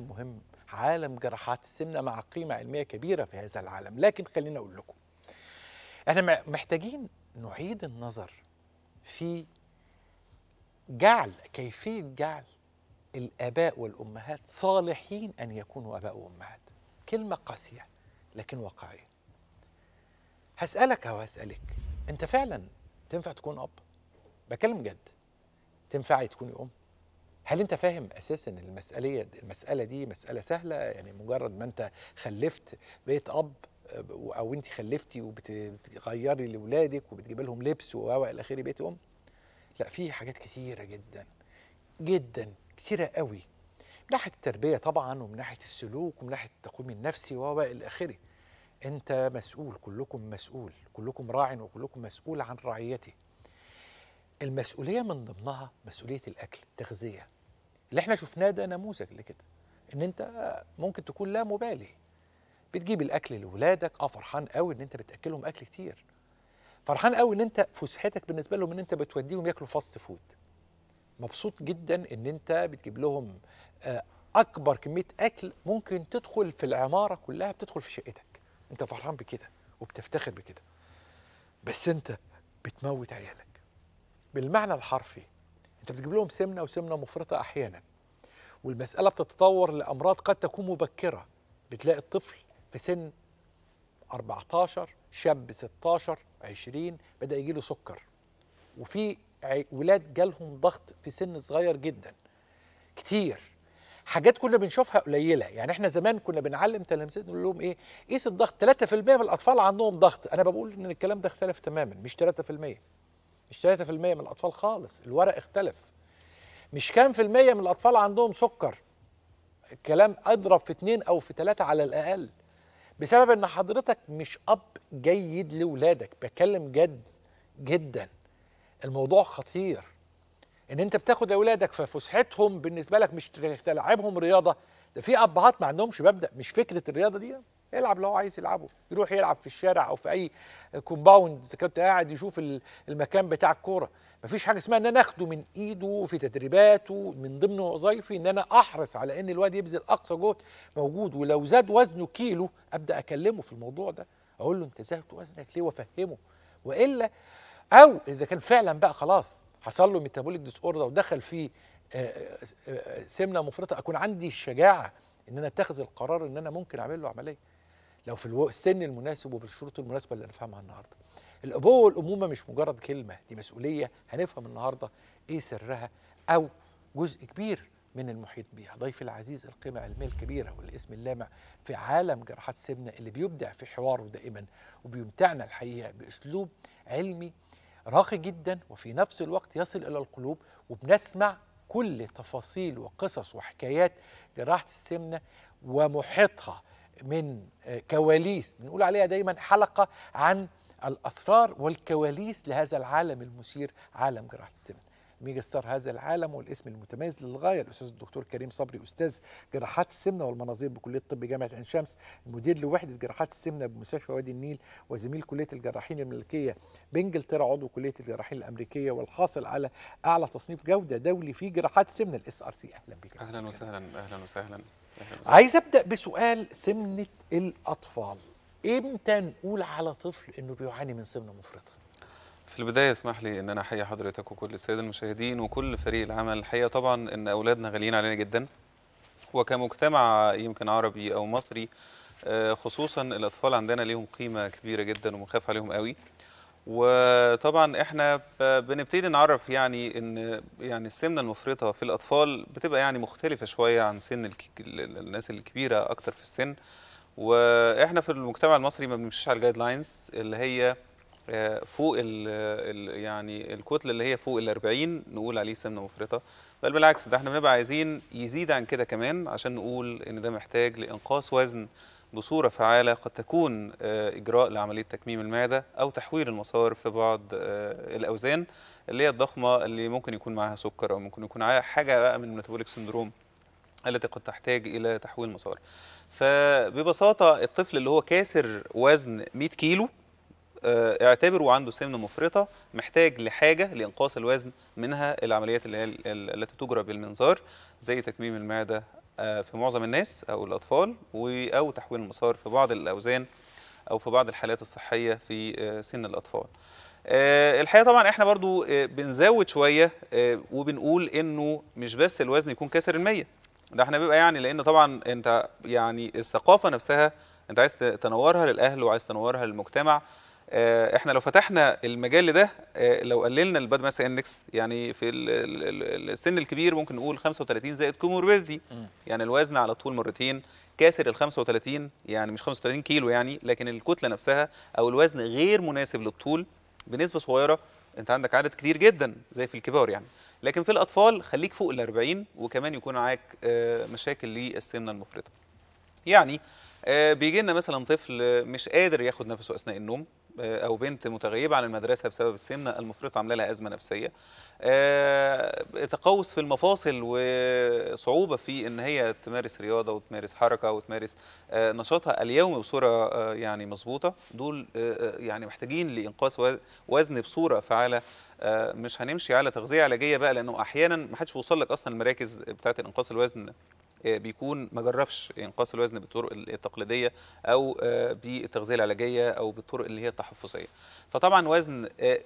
مهم عالم جراحات السمنه مع قيمه علميه كبيره في هذا العالم لكن خليني اقول لكم احنا محتاجين نعيد النظر في جعل كيفيه جعل الاباء والامهات صالحين ان يكونوا اباء وامهات كلمه قاسيه لكن واقعيه هسالك او هسالك انت فعلا تنفع تكون اب بكلم جد تنفعي تكوني ام هل انت فاهم اساسا المساله المساله دي مساله سهله يعني مجرد ما انت خلفت بقيت اب آه، او انت خلفتي وبتغيري لاولادك وبتجيب لهم لبس و الى اخره بيت ام لا في حاجات كثيره جدا جدا كثيره قوي من ناحيه التربيه طبعا ومن ناحيه السلوك ومن ناحيه التقويم النفسي و الى اخره انت مسؤول كلكم مسؤول كلكم راع وكلكم مسؤول عن رعيته المسؤوليه من ضمنها مسؤوليه الاكل التغذيه اللي احنا شفناه ده نموذج لكده ان انت ممكن تكون لا مبالي بتجيب الاكل لاولادك اه فرحان قوي ان انت بتاكلهم اكل كتير فرحان قوي ان انت فسحتك بالنسبه لهم ان انت بتوديهم ياكلوا فاست فود مبسوط جدا ان انت بتجيب لهم آه، اكبر كميه اكل ممكن تدخل في العماره كلها بتدخل في شقتك انت فرحان بكده وبتفتخر بكده بس انت بتموت عيالك بالمعنى الحرفي انت بتجيب لهم سمنه وسمنه مفرطه احيانا والمساله بتتطور لامراض قد تكون مبكره بتلاقي الطفل في سن 14 شاب 16 20 بدا يجي له سكر وفي ولاد جالهم ضغط في سن صغير جدا كتير حاجات كنا بنشوفها قليله يعني احنا زمان كنا بنعلم تلامذتنا نقول لهم ايه قيس الضغط 3% من الاطفال عندهم ضغط انا بقول ان الكلام ده اختلف تماما مش 3% مش 3% من الأطفال خالص الورق اختلف مش كام في المية من الأطفال عندهم سكر الكلام أضرب في اتنين أو في تلاتة على الأقل بسبب إن حضرتك مش أب جيد لولادك بكلم جد جدا الموضوع خطير ان انت بتاخد اولادك ففسحتهم بالنسبه لك مش تلعبهم رياضه ده في ابهات ما عندهمش مبدا مش فكره الرياضه دي يعني. يلعب لو عايز يلعبه يروح يلعب في الشارع او في اي كومباوند اذا كنت قاعد يشوف المكان بتاع الكوره مفيش حاجه اسمها ان انا اخده من ايده في تدريباته من ضمن وظايفي ان انا احرص على ان الواد يبذل اقصى جهد موجود ولو زاد وزنه كيلو ابدا اكلمه في الموضوع ده اقول له انت زادت وزنك ليه وافهمه والا او اذا كان فعلا بقى خلاص حصل له ميتابوليك ديس اوردر ودخل في آه، آه، آه، سمنه مفرطه اكون عندي الشجاعه ان انا اتخذ القرار ان انا ممكن اعمل له عمليه لو في السن المناسب وبالشروط المناسبه اللي هنفهمها النهارده. الابوه والامومه مش مجرد كلمه دي مسؤوليه هنفهم النهارده ايه سرها او جزء كبير من المحيط بيها ضيفي العزيز القيمة العلمية الكبيرة والاسم اللامع في عالم جراحات سمنة اللي بيبدع في حواره دائما وبيمتعنا الحقيقة بأسلوب علمي راقي جدا وفي نفس الوقت يصل إلى القلوب وبنسمع كل تفاصيل وقصص وحكايات جراحة السمنة ومحيطها من آه، كواليس بنقول عليها دايما حلقة عن الأسرار والكواليس لهذا العالم المثير عالم جراحة السمنة ميجا ستار هذا العالم والاسم المتميز للغاية الأستاذ الدكتور كريم صبري أستاذ جراحات السمنة والمناظير بكلية طب جامعة عين شمس المدير لوحدة جراحات السمنة بمستشفى وادي النيل وزميل كلية الجراحين الملكية بإنجلترا عضو كلية الجراحين الأمريكية والحاصل على أعلى تصنيف جودة دولي في جراحات السمنة الاس ار سي أهلا بك أهلا وسهلا أهلا وسهلا عايز ابدا بسؤال سمنه الاطفال امتى نقول على طفل انه بيعاني من سمنه مفرطه في البدايه اسمح لي ان انا احيي حضرتك وكل الساده المشاهدين وكل فريق العمل الحقيقه طبعا ان اولادنا غاليين علينا جدا وكمجتمع يمكن عربي او مصري آه، خصوصا الاطفال عندنا ليهم قيمه كبيره جدا ومخاف عليهم قوي وطبعا احنا بنبتدي نعرف يعني ان يعني السمنه المفرطه في الاطفال بتبقى يعني مختلفه شويه عن سن الناس الكبيره اكتر في السن واحنا في المجتمع المصري ما بنمشيش على الجايد لاينز اللي هي آه، فوق الـ يعني الكتله اللي هي فوق ال 40 نقول عليه سمنه مفرطه بل بالعكس ده احنا بنبقى عايزين يزيد عن كده كمان عشان نقول ان ده محتاج لانقاص وزن بصورة فعالة قد تكون آه، إجراء لعملية تكميم المعدة أو تحويل المسار في بعض آه، الأوزان اللي هي الضخمة اللي ممكن يكون معاها سكر أو ممكن يكون معاها حاجة بقى من الميتابوليك سندروم التي قد تحتاج إلى تحويل مسار فببساطة الطفل اللي هو كاسر وزن 100 كيلو آه، اعتبره عنده سمنه مفرطه محتاج لحاجه لانقاص الوزن منها العمليات اللي هي التي تجرى بالمنظار زي تكميم المعده آه، في معظم الناس او الاطفال او تحويل المسار في بعض الاوزان او في بعض الحالات الصحيه في آه، سن الاطفال آه، الحقيقه طبعا احنا برضو بنزود شويه وبنقول انه مش بس الوزن يكون كسر المية ده احنا بيبقى يعني لان طبعا انت يعني الثقافه نفسها انت عايز تنورها للاهل وعايز تنورها للمجتمع آه، احنا لو فتحنا المجال ده آه، لو قللنا الباد ماس انكس يعني في السن الكبير ممكن نقول 35 زائد كوموربيدي يعني الوزن على طول مرتين كاسر ال 35 يعني مش 35 كيلو يعني لكن الكتله نفسها او الوزن غير مناسب للطول بنسبه صغيره انت عندك عدد كتير جدا زي في الكبار يعني لكن في الاطفال خليك فوق ال 40 وكمان يكون معاك آه، مشاكل للسمنه المفرطه يعني بيجي لنا مثلا طفل مش قادر ياخد نفسه اثناء النوم آه، او بنت متغيبه عن المدرسه بسبب السمنه المفرطه عامله لها ازمه نفسيه آه، تقوس في المفاصل وصعوبه في ان هي تمارس رياضه وتمارس حركه وتمارس آه، نشاطها اليومي بصوره يعني مظبوطه دول يعني محتاجين لانقاص وزن بصوره فعاله مش هنمشي على تغذيه علاجيه بقى لانه احيانا ما حدش بيوصل لك اصلا المراكز بتاعه انقاص الوزن آه، بيكون ما جربش انقاص الوزن بالطرق التقليديه او آه، بالتغذيه العلاجيه او بالطرق اللي هي التحفظيه فطبعا وزن آه،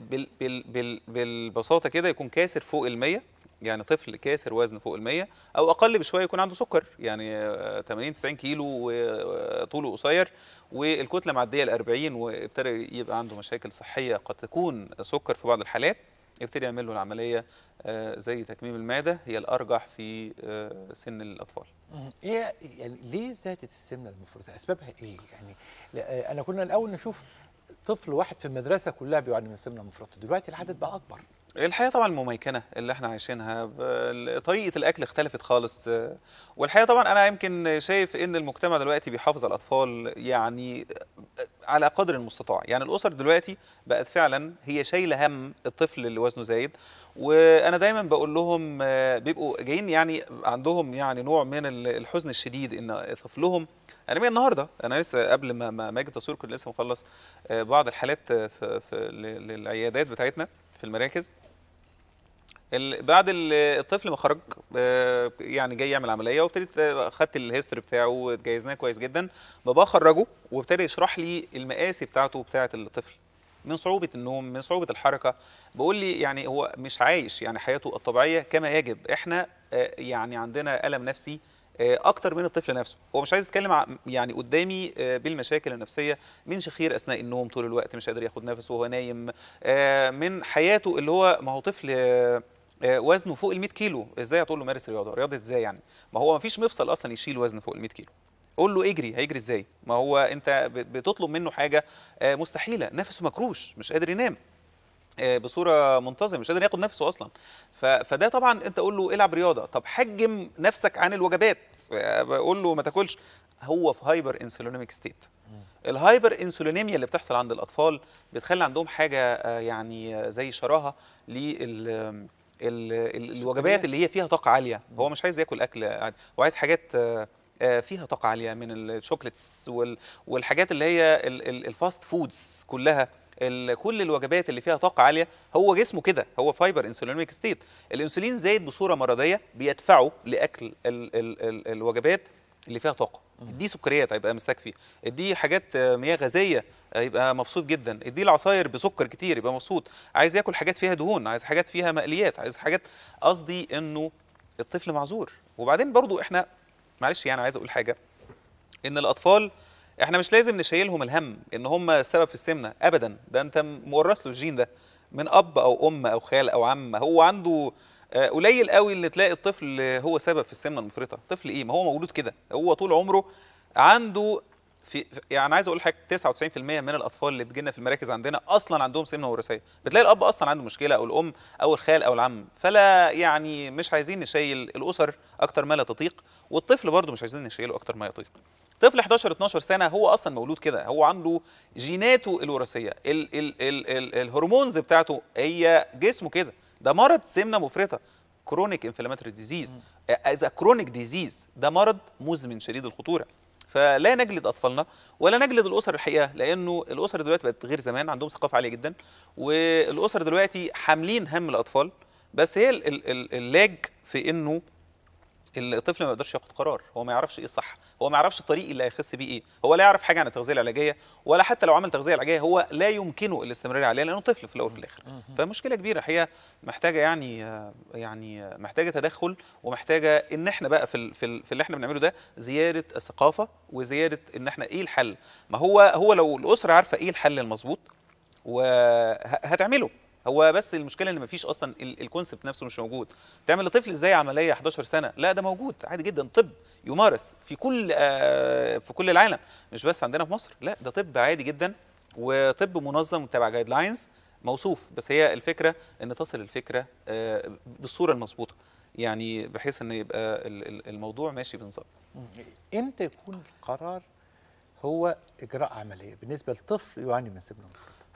بالبساطه كده يكون كاسر فوق ال100 يعني طفل كاسر وزن فوق ال100 او اقل بشويه يكون عنده سكر يعني 80 90 كيلو وطوله قصير والكتله معديه ال40 وابتدى يبقى عنده مشاكل صحيه قد تكون سكر في بعض الحالات يبتدي يعمل له العمليه آه، زي تكميم المعده هي الارجح في آه، سن الاطفال. ايه يعني ليه زادت السمنه المفرطه؟ اسبابها ايه؟ يعني آه، انا كنا الاول نشوف طفل واحد في المدرسه كلها بيعاني من السمنه المفرطة دلوقتي العدد بقى اكبر. الحياه طبعا المميكنه اللي احنا عايشينها طريقه الاكل اختلفت خالص والحقيقه طبعا انا يمكن شايف ان المجتمع دلوقتي بيحافظ على الاطفال يعني على قدر المستطاع يعني الاسر دلوقتي بقت فعلا هي شايله هم الطفل اللي وزنه زايد وانا دايما بقول لهم آه، بيبقوا جايين يعني عندهم يعني نوع من الحزن الشديد ان طفلهم انا يعني النهارده انا لسه قبل ما ما اجي التصوير كنت لسه مخلص آه، بعض الحالات آه، في, في العيادات بتاعتنا في المراكز بعد الطفل ما خرج آه، يعني جاي يعمل عمليه وابتديت آه، خدت الهيستوري بتاعه وجهزناه كويس جدا بابا خرجه وابتدى يشرح لي المقاسي بتاعته وبتاعه الطفل من صعوبه النوم من صعوبه الحركه بقول لي يعني هو مش عايش يعني حياته الطبيعيه كما يجب احنا آه، يعني عندنا الم نفسي اكتر من الطفل نفسه هو مش عايز يتكلم يعني قدامي بالمشاكل النفسيه من شخير اثناء النوم طول الوقت مش قادر ياخد نفسه وهو نايم من حياته اللي هو ما هو طفل آه، وزنه فوق ال 100 كيلو ازاي هتقول له مارس رياضه رياضه ازاي يعني ما هو ما فيش مفصل اصلا يشيل وزن فوق ال 100 كيلو قول له اجري هيجري ازاي ما هو انت بتطلب منه حاجه آه، مستحيله نفسه مكروش مش قادر ينام آه، بصوره منتظمه مش قادر ياخد نفسه اصلا فده طبعا انت قول له العب رياضه طب حجم نفسك عن الوجبات قول له ما تاكلش هو في هايبر انسولينيميك ستيت الهايبر انسولينيميا اللي بتحصل عند الاطفال بتخلي عندهم حاجه يعني زي شراهه لل الوجبات اللي هي فيها طاقه عاليه هو مش عايز ياكل اكل عادي هو عايز حاجات آه، فيها طاقه عاليه من الشوكليتس والحاجات اللي هي الفاست فودز كلها كل الوجبات اللي فيها طاقه عاليه هو جسمه كده هو فايبر انسولينيك ستيت الانسولين زايد بصوره مرضيه بيدفعه لاكل الـ الـ الـ الوجبات اللي فيها طاقه دي سكريات هيبقى مستكفي دي حاجات آه، مياه غازيه آه، يبقى مبسوط جدا اديه العصاير بسكر كتير يبقى مبسوط عايز ياكل حاجات فيها دهون عايز حاجات فيها مقليات عايز حاجات قصدي انه الطفل معذور وبعدين برضو احنا معلش يعني عايز اقول حاجه ان الاطفال احنا مش لازم نشيلهم الهم ان هم السبب في السمنه ابدا ده انت مورث له الجين ده من اب او ام او خال او عم هو عنده آه، قليل قوي اللي تلاقي الطفل هو سبب في السمنه المفرطه طفل ايه ما هو مولود كده هو طول عمره عنده في يعني عايز اقول حاجه 99% من الاطفال اللي بتجينا في المراكز عندنا اصلا عندهم سمنه وراثيه بتلاقي الاب اصلا عنده مشكله او الام او الخال او العم فلا يعني مش عايزين نشيل الاسر اكتر ما لا تطيق والطفل برضه مش عايزين نشيله اكتر ما يطيق طفل 11 12 سنه هو اصلا مولود كده هو عنده جيناته الوراثيه ال ال ال ال الهرمونز بتاعته هي جسمه كده ده مرض سمنه مفرطه كرونيك انفلاماتوري ديزيز از كرونيك ديزيز ده مرض مزمن شديد الخطوره فلا نجلد اطفالنا ولا نجلد الاسر الحقيقه لانه الاسر دلوقتي بقت غير زمان عندهم ثقافه عاليه جدا والاسر دلوقتي حاملين هم الاطفال بس هي اللاج في انه الطفل ما يقدرش ياخد قرار هو ما يعرفش ايه الصح هو ما يعرفش الطريق اللي هيخس بيه ايه هو لا يعرف حاجه عن التغذيه العلاجيه ولا حتى لو عمل تغذيه علاجيه هو لا يمكنه الاستمرار عليها لانه طفل في الاول وفي الاخر فمشكله كبيره الحقيقه محتاجه يعني يعني محتاجه تدخل ومحتاجه ان احنا بقى في في, في اللي احنا بنعمله ده زياده الثقافه وزياده ان احنا ايه الحل ما هو هو لو الاسره عارفه ايه الحل المظبوط وهتعمله هو بس المشكله ان مفيش اصلا الكونسبت نفسه مش موجود تعمل لطفل ازاي عمليه 11 سنه لا ده موجود عادي جدا طب يمارس في كل آه في كل العالم مش بس عندنا في مصر لا ده طب عادي جدا وطب منظم تبع جايد لاينز موصوف بس هي الفكره ان تصل الفكره آه بالصوره المظبوطه يعني بحيث ان يبقى الموضوع ماشي بنظام امتى يكون القرار هو اجراء عمليه بالنسبه لطفل يعاني من سيبنوم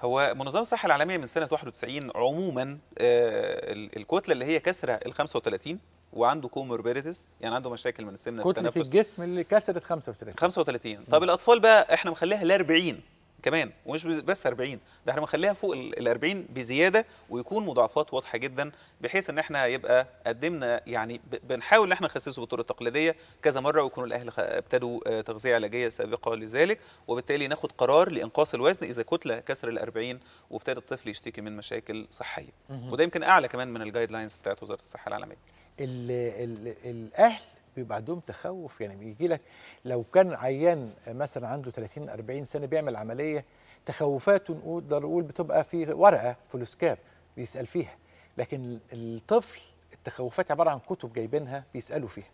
هو منظمه الصحه العالميه من سنه 91 عموما آه، الكتله اللي هي كسره ال 35 وعنده كوموربيديتس يعني عنده مشاكل من السمنه كتله الجسم اللي كسرت 35 35 طب الاطفال بقى احنا مخليها ل 40 كمان ومش بس 40 ده احنا بنخليها فوق ال 40 بزياده ويكون مضاعفات واضحه جدا بحيث ان احنا يبقى قدمنا يعني بنحاول ان احنا نخسسه بالطرق التقليديه كذا مره ويكون الاهل ابتدوا آه، تغذيه علاجيه سابقه لذلك وبالتالي ناخد قرار لانقاص الوزن اذا كتله كسر ال 40 وابتدى الطفل يشتكي من مشاكل صحيه وده يمكن اعلى كمان من الجايد لاينز بتاعت وزاره الصحه العالميه الاهل بيبقى عندهم تخوف يعني بيجي لك لو كان عيان مثلا عنده 30 40 سنه بيعمل عمليه تخوفاته نقدر نقول بتبقى في ورقه فلوسكاب بيسال فيها لكن الطفل التخوفات عباره عن كتب جايبينها بيسالوا فيها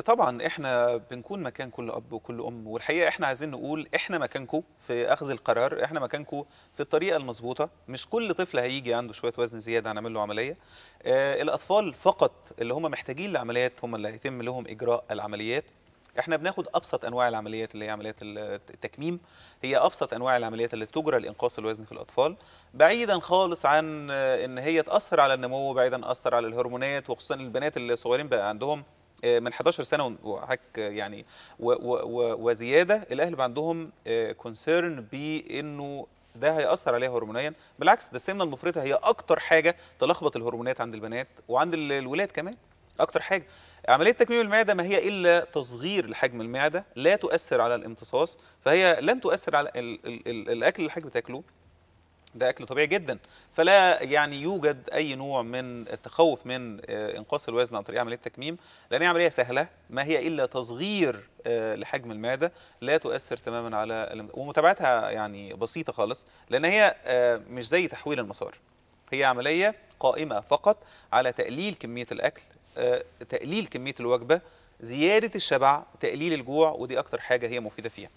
طبعا احنا بنكون مكان كل اب وكل ام والحقيقه احنا عايزين نقول احنا مكانكم في اخذ القرار احنا مكانكم في الطريقه المظبوطه مش كل طفل هيجي عنده شويه وزن زياده هنعمل له عمليه آه الاطفال فقط اللي هم محتاجين لعمليات هم اللي هيتم لهم اجراء العمليات احنا بناخد ابسط انواع العمليات اللي هي عمليات التكميم هي ابسط انواع العمليات اللي تجرى لانقاص الوزن في الاطفال بعيدا خالص عن ان هي تاثر على النمو بعيدا تاثر على الهرمونات وخصوصا البنات اللي صغيرين بقى عندهم آه، من 11 سنه وحك يعني وزياده الاهل بقى عندهم كونسيرن آه، بانه ده هيأثر عليها هرمونيا بالعكس ده السمنه المفرطه هي اكتر حاجه تلخبط الهرمونات عند البنات وعند الولاد كمان اكتر حاجه عمليه تكميم المعده ما هي الا تصغير لحجم المعده لا تؤثر على الامتصاص فهي لن تؤثر على الـ الـ الـ الاكل اللي حضرتك بتاكله ده اكل طبيعي جدا فلا يعني يوجد اي نوع من التخوف من آه، انقاص الوزن عن طريق عمليه التكميم لان هي عمليه سهله ما هي الا تصغير آه، لحجم المعده لا تؤثر تماما على ومتابعتها يعني بسيطه خالص لان هي آه، مش زي تحويل المسار هي عمليه قائمه فقط على تقليل كميه الاكل تقليل كميه الوجبه زياده الشبع تقليل الجوع ودي اكتر حاجه هي مفيده فيها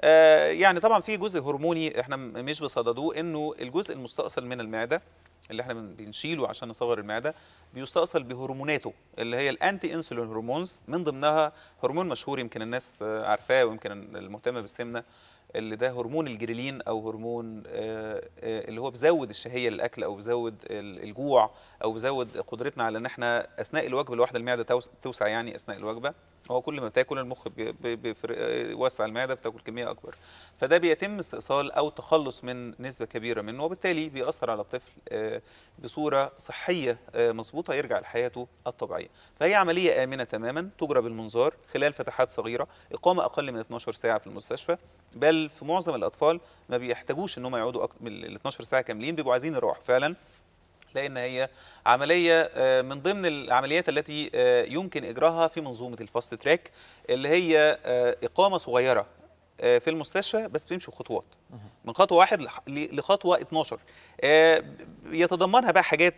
آه، يعني طبعا في جزء هرموني احنا مش بصددوه انه الجزء المستأصل من المعده اللي احنا بنشيله عشان نصغر المعده بيستأصل بهرموناته اللي هي الانتي انسولين هرمونز من ضمنها هرمون مشهور يمكن الناس آه، عارفاه ويمكن المهتمه بالسمنه اللي ده هرمون الجريلين او هرمون آه، آه، اللي هو بيزود الشهيه للاكل او بيزود الجوع او بيزود قدرتنا على ان احنا اثناء الوجبه الواحده المعده توسع يعني اثناء الوجبه هو كل ما بتاكل المخ بيوسع آه، المعده بتاكل كميه اكبر فده بيتم استئصال او تخلص من نسبه كبيره منه وبالتالي بيأثر على الطفل بصوره صحيه مظبوطه يرجع لحياته الطبيعيه فهي عمليه امنه تماما تجرى بالمنظار خلال فتحات صغيره اقامه اقل من 12 ساعه في المستشفى بل في معظم الاطفال ما بيحتاجوش ان هم يقعدوا أكتر من ال 12 ساعه كاملين بيبقوا عايزين يروحوا فعلا لان هي عمليه آه، من ضمن العمليات التي آه، يمكن اجراها في منظومه الفاست تراك اللي هي آه، اقامه صغيره في المستشفى بس بتمشي بخطوات من خطوه واحد لخطوه 12 يتضمنها بقى حاجات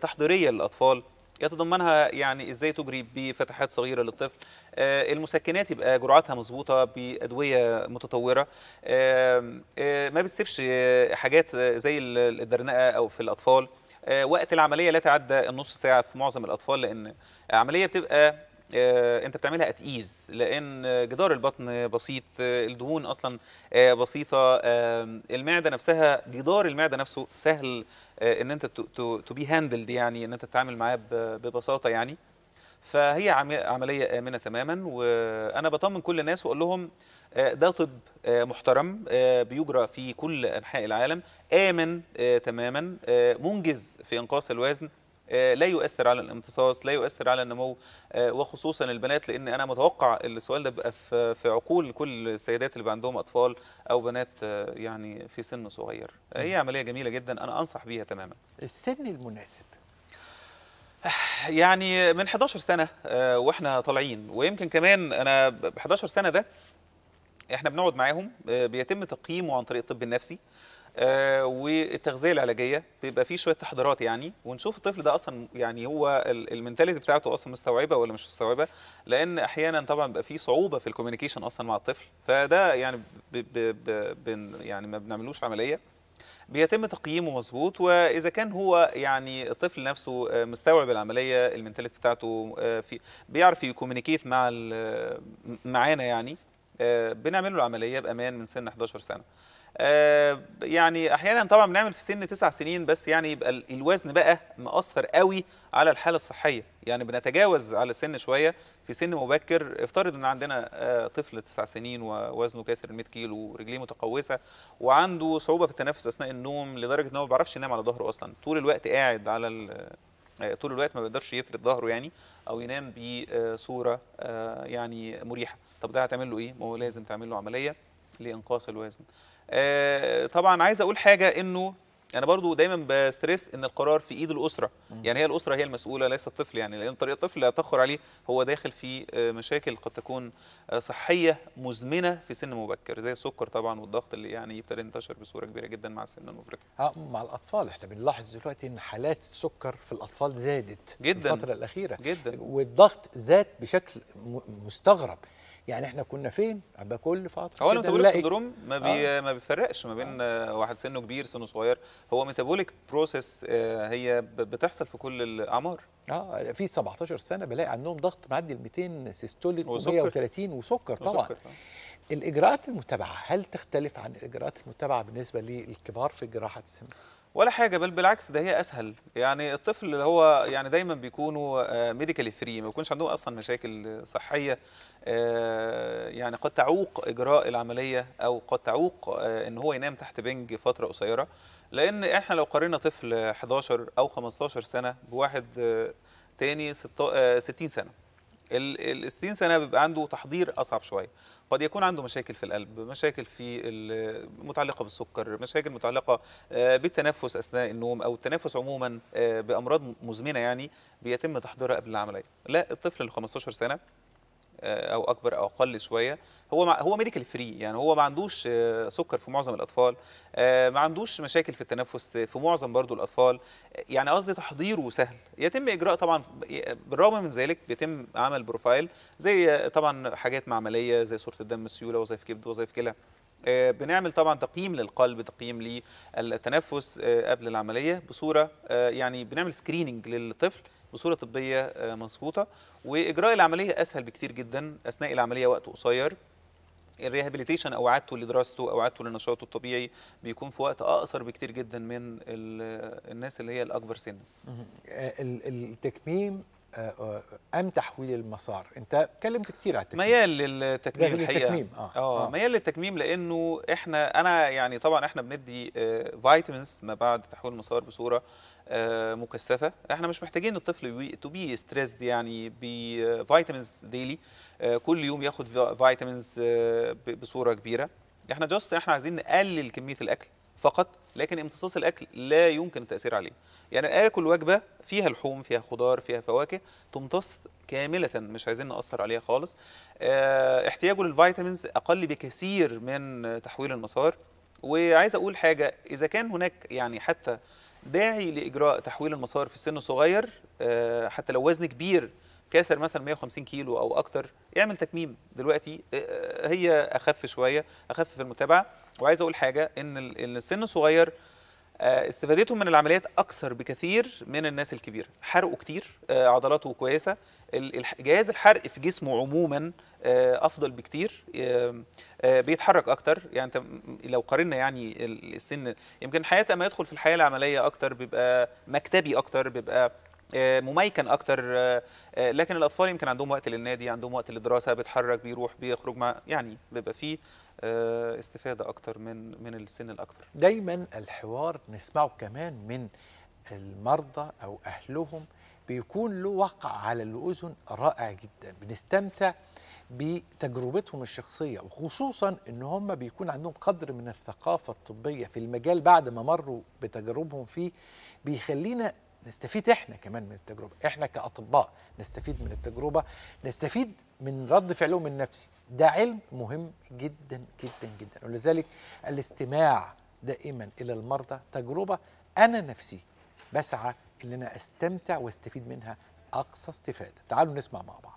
تحضيريه للاطفال يتضمنها يعني ازاي تجري بفتحات صغيره للطفل آه، المسكنات يبقى جرعاتها مظبوطه بادويه متطوره آه، آه، ما بتسيبش حاجات زي الدرنقه او في الاطفال وقت العمليه لا تعدى النص ساعه في معظم الاطفال لان عمليه بتبقى آه، انت بتعملها اتقيز لان جدار البطن بسيط الدهون اصلا آه، بسيطه آه، المعده نفسها جدار المعده نفسه سهل ان انت تو بي هاندلد يعني ان انت تتعامل معاه ببساطه يعني فهي عمليه امنه تماما وانا بطمن كل الناس واقول لهم ده طب محترم بيجرى في كل انحاء العالم امن تماما منجز في انقاص الوزن آه، لا يؤثر على الامتصاص لا يؤثر على النمو آه، وخصوصا البنات لان انا متوقع السؤال ده بقى في عقول كل السيدات اللي عندهم اطفال او بنات آه، يعني في سن صغير هي عمليه جميله جدا انا انصح بيها تماما السن المناسب يعني من 11 سنه واحنا طالعين ويمكن كمان انا ب 11 سنه ده احنا بنقعد معاهم بيتم تقييمه عن طريق الطب النفسي آه، والتغذيه العلاجيه بيبقى فيه شويه تحضيرات يعني ونشوف الطفل ده اصلا يعني هو المنتاليتي بتاعته اصلا مستوعبه ولا مش مستوعبه لان احيانا طبعا بيبقى فيه صعوبه في الكوميونيكيشن اصلا مع الطفل فده يعني ب ب ب يعني ما بنعملوش عمليه بيتم تقييمه مظبوط واذا كان هو يعني الطفل نفسه آه، مستوعب العمليه المنتاليتي بتاعته آه، في بيعرف يكومينيكيت مع معانا يعني بنعمل له العمليه بامان من سن 11 سنه آه، يعني احيانا طبعا بنعمل في سن تسع سنين بس يعني يبقى الوزن بقى مأثر قوي على الحاله الصحيه يعني بنتجاوز على سن شويه في سن مبكر افترض ان عندنا آه، طفل تسع سنين ووزنه كاسر 100 كيلو ورجليه متقوسه وعنده صعوبه في التنفس اثناء النوم لدرجه ان هو ما بيعرفش ينام على ظهره اصلا طول الوقت قاعد على آه، طول الوقت ما بيقدرش يفرد ظهره يعني او ينام بصوره يعني مريحه طب ده هتعمل له ايه ما هو لازم تعمل له عمليه لانقاص الوزن آه، طبعا عايز اقول حاجه انه انا برضو دايما بستريس ان القرار في ايد الاسره يعني هي الاسره هي المسؤوله ليس الطفل يعني لان طريقه الطفل لا تاخر عليه هو داخل في آه، مشاكل قد تكون آه، صحيه مزمنه في سن مبكر زي السكر طبعا والضغط اللي يعني يبتدي ينتشر بصوره كبيره جدا مع السن المفرطه اه مع الاطفال احنا بنلاحظ دلوقتي ان حالات السكر في الاطفال زادت جدا في الفتره الاخيره جدا والضغط زاد بشكل مستغرب يعني احنا كنا فين كل فتره هو الميتابوليك سندروم ما بي آه. ما بيفرقش ما بين آه. واحد سنه كبير سنه صغير هو ميتابوليك بروسيس آه هي بتحصل في كل الاعمار اه في 17 سنه بلاقي عندهم ضغط معدي ال 200 و 130 وسكر طبعا وسكر. آه. الاجراءات المتبعه هل تختلف عن الاجراءات المتبعه بالنسبه للكبار في جراحه السمنه ولا حاجه بل بالعكس ده هي اسهل يعني الطفل اللي هو يعني دايما بيكونوا ميديكالي آه، فري ما بيكونش عندهم اصلا مشاكل صحيه آه، يعني قد تعوق اجراء العمليه او قد تعوق آه، ان هو ينام تحت بنج فتره قصيره لان احنا لو قارنا طفل 11 او 15 سنه بواحد تاني 60 سنه ال 60 سنه بيبقى عنده تحضير اصعب شويه قد يكون عنده مشاكل في القلب مشاكل في متعلقه بالسكر مشاكل متعلقه آه، بالتنفس اثناء النوم او التنفس عموما آه، بامراض مزمنه يعني بيتم تحضيرها قبل العمليه لا الطفل ال 15 سنه آه، او اكبر او اقل شويه هو مع هو ميديكال فري يعني هو ما عندوش آه، سكر في معظم الاطفال آه، ما عندوش مشاكل في التنفس في معظم برضو الاطفال يعني قصدي تحضيره سهل يتم اجراء طبعا بالرغم من ذلك بيتم عمل بروفايل زي طبعا حاجات معمليه زي صوره الدم السيوله وظائف كبد وظائف كلى بنعمل طبعا تقييم للقلب تقييم للتنفس قبل العمليه بصوره يعني بنعمل سكريننج للطفل بصوره طبيه آه، مظبوطه واجراء العمليه اسهل بكتير جدا اثناء العمليه وقت قصير الريهابيليتيشن او اعادته لدراسته او اعادته لنشاطه الطبيعي بيكون في وقت اقصر بكتير جدا من الناس اللي هي الاكبر سنا آه، التكميم آه، آه، ام تحويل المسار انت اتكلمت كتير على التكميم ميال للتكميم الحقيقه التكميم. آه،, اه, آه. ميال للتكميم لانه احنا انا يعني طبعا احنا بندي فيتامينز ما بعد تحويل المسار بصوره مكثفه احنا مش محتاجين الطفل تو بي ستريسد يعني بفيتامينز ديلي كل يوم ياخد فيتامينز بصوره كبيره احنا جاست احنا عايزين نقلل كميه الاكل فقط لكن امتصاص الاكل لا يمكن التاثير عليه يعني اكل وجبه فيها لحوم فيها خضار فيها فواكه تمتص كامله مش عايزين ناثر عليها خالص آه، احتياجه للفيتامينز اقل بكثير من تحويل المسار وعايز اقول حاجه اذا كان هناك يعني حتى داعي لاجراء تحويل المسار في سن صغير آه، حتى لو وزن كبير كاسر مثلا 150 كيلو او اكتر اعمل تكميم دلوقتي آه، هي اخف شويه اخف في المتابعه وعايز اقول حاجه ان ان السن الصغير آه، استفادتهم من العمليات اكثر بكثير من الناس الكبيره حرقوا كتير آه، عضلاته كويسه جهاز الحرق في جسمه عموما آه، افضل بكتير بيتحرك اكتر يعني انت لو قارنا يعني السن يمكن حياته ما يدخل في الحياه العمليه اكتر بيبقى مكتبي اكتر بيبقى مميكن اكتر لكن الاطفال يمكن عندهم وقت للنادي عندهم وقت للدراسه بيتحرك بيروح بيخرج مع يعني بيبقى فيه آه، استفاده اكتر من من السن الاكبر دايما الحوار نسمعه كمان من المرضى او اهلهم بيكون له وقع على الاذن رائع جدا بنستمتع بتجربتهم الشخصيه وخصوصا ان هم بيكون عندهم قدر من الثقافه الطبيه في المجال بعد ما مروا بتجاربهم فيه بيخلينا نستفيد احنا كمان من التجربه احنا كاطباء نستفيد من التجربه نستفيد من رد فعلهم النفسي ده علم مهم جدا جدا جدا ولذلك الاستماع دائما الى المرضى تجربه انا نفسي بسعى ان انا استمتع واستفيد منها اقصى استفاده تعالوا نسمع مع بعض